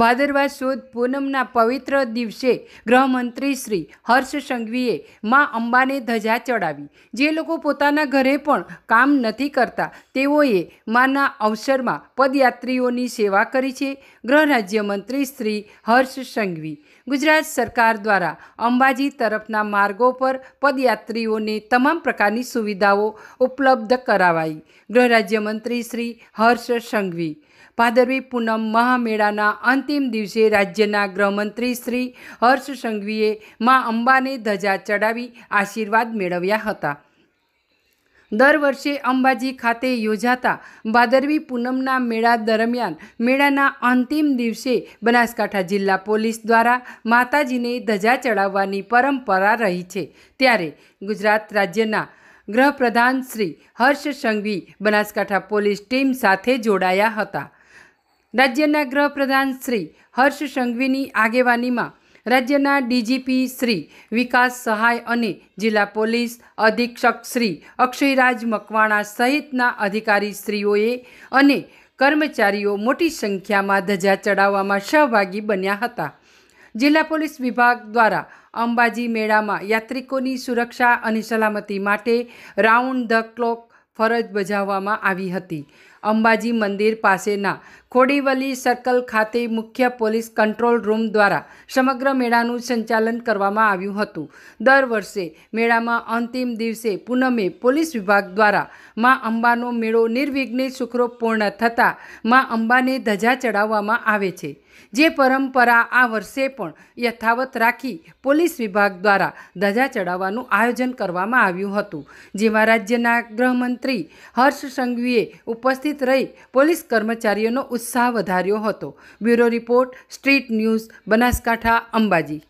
ભાદરવા સુદ પૂનમના પવિત્ર દિવસે ગૃહમંત્રી શ્રી હર્ષ સંઘવીએ મા અંબાને ધજા ચડાવી જે લોકો પોતાના ઘરે પણ કામ નથી કરતા તેઓએ માના અવસરમાં પદયાત્રીઓની સેવા કરી છે ગૃહ રાજ્યમંત્રી શ્રી હર્ષ સંઘવી ગુજરાત સરકાર દ્વારા અંબાજી તરફના માર્ગો પર પદયાત્રીઓને તમામ પ્રકારની સુવિધાઓ ઉપલબ્ધ કરાવાઈ ગૃહ રાજ્યમંત્રી શ્રી હર્ષ સંઘવી ભાદરવી પૂનમ મહામેળાના અંત અંતિમ દિવસે રાજ્યના ગૃહમંત્રી શ્રી હર્ષ સંઘવીએ મા અંબાને ધજા ચડાવી આશીર્વાદ મેળવ્યા હતા દર વર્ષે અંબાજી ખાતે યોજાતા ભાદરવી પૂનમના મેળા દરમિયાન મેળાના અંતિમ દિવસે બનાસકાંઠા જિલ્લા પોલીસ દ્વારા માતાજીને ધજા ચડાવવાની પરંપરા રહી છે ત્યારે ગુજરાત રાજ્યના ગૃહપ્રધાન શ્રી હર્ષ સંઘવી બનાસકાંઠા પોલીસ ટીમ સાથે જોડાયા હતા રાજ્યના ગૃહપ્રધાન શ્રી હર્ષ સંઘવીની આગેવાનીમાં રાજ્યના ડીજીપી શ્રી વિકાસ સહાય અને જિલ્લા પોલીસ અધિક્ષક શ્રી અક્ષયરાજ મકવાણા સહિતના અધિકારીશ્રીઓએ અને કર્મચારીઓ મોટી સંખ્યામાં ધજા ચડાવવામાં સહભાગી બન્યા હતા જિલ્લા પોલીસ વિભાગ દ્વારા અંબાજી મેળામાં યાત્રિકોની સુરક્ષા અને સલામતી માટે રાઉન્ડ ધ ક્લોક ફરજ બજાવવામાં આવી હતી અંબાજી મંદિર પાસેના ખોડીવલી સર્કલ ખાતે મુખ્ય પોલીસ કંટ્રોલ રૂમ દ્વારા સમગ્ર મેળાનું સંચાલન કરવામાં આવ્યું હતું દર વર્ષે મેળામાં અંતિમ દિવસે પૂનમે પોલીસ વિભાગ દ્વારા મા અંબાનો મેળો નિર્વિઘ્ને પૂર્ણ થતાં મા અંબાને ધજા ચડાવવામાં આવે છે જે પરંપરા આ વર્ષે પણ યથાવત રાખી પોલીસ વિભાગ દ્વારા ધજા ચડાવવાનું આયોજન કરવામાં આવ્યું હતું જેમાં રાજ્યના ગૃહમંત્રી હર્ષ સંઘવીએ ઉપસ્થિત એકત્રિત રહી પોલીસ કર્મચારીઓનો ઉત્સાહ વધાર્યો હતો bureau report street news Banaskantha Ambaji